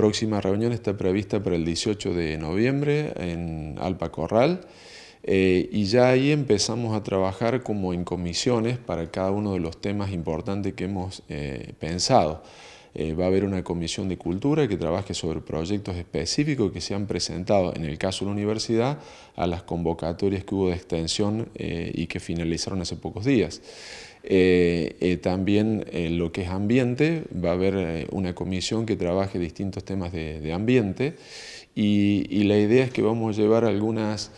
próxima reunión está prevista para el 18 de noviembre en Alpa Corral. Eh, y ya ahí empezamos a trabajar como en comisiones para cada uno de los temas importantes que hemos eh, pensado. Eh, va a haber una comisión de cultura que trabaje sobre proyectos específicos que se han presentado, en el caso de la universidad, a las convocatorias que hubo de extensión eh, y que finalizaron hace pocos días. Eh, también en lo que es ambiente, va a haber una comisión que trabaje distintos temas de, ambiente y, y, la idea es que vamos a llevar algunas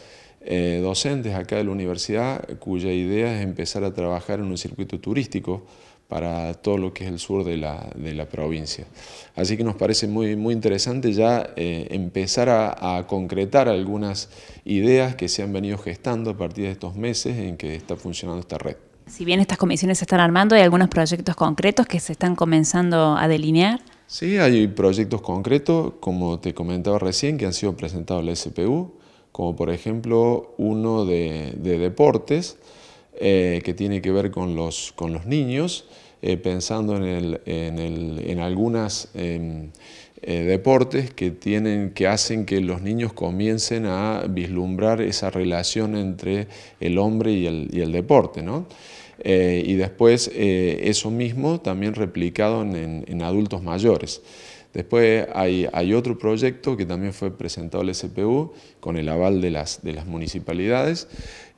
docentes acá de la universidad cuya idea es empezar a trabajar en un circuito turístico para todo lo que es el sur de la, de la provincia. Así que nos parece muy, muy interesante ya eh, empezar a, concretar algunas ideas que se han venido gestando a partir de estos meses en que está funcionando esta red. Si bien estas comisiones se están armando, ¿hay algunos proyectos concretos que se están comenzando a delinear? Sí, hay proyectos concretos, como te comentaba recién, que han sido presentados a la SPU, como por ejemplo uno de, deportes, eh, que tiene que ver con los, con los niños, eh, pensando en, algunos algunas... Em, eh, deportes que, tienen, que hacen que los niños comiencen a vislumbrar esa relación entre el hombre y el, deporte. Eh, y después eh, eso mismo también replicado en, adultos mayores. Después hay, otro proyecto que también fue presentado al SPU con el aval de las, municipalidades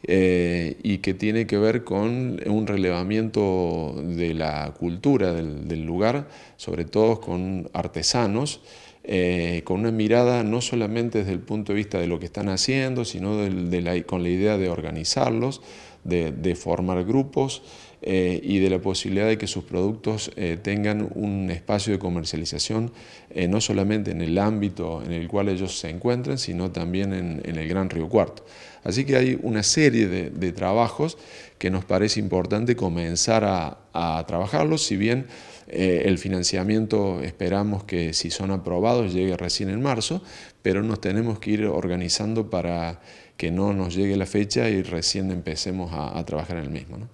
eh, y que tiene que ver con un relevamiento de la cultura del, lugar, sobre todo con artesanos, con una mirada no solamente desde el punto de vista de lo que están haciendo, sino con la idea de organizarlos, de, formar grupos eh, y de la posibilidad de que sus productos eh, tengan un espacio de comercialización eh, no solamente en el ámbito en el cual ellos se encuentran, sino también en, el Gran Río Cuarto. Así que hay una serie de, trabajos que nos parece importante comenzar a, trabajarlos, si bien el financiamiento esperamos que si son aprobados llegue recién en marzo, pero nos tenemos que ir organizando para que no nos llegue la fecha y recién empecemos a, trabajar en el mismo.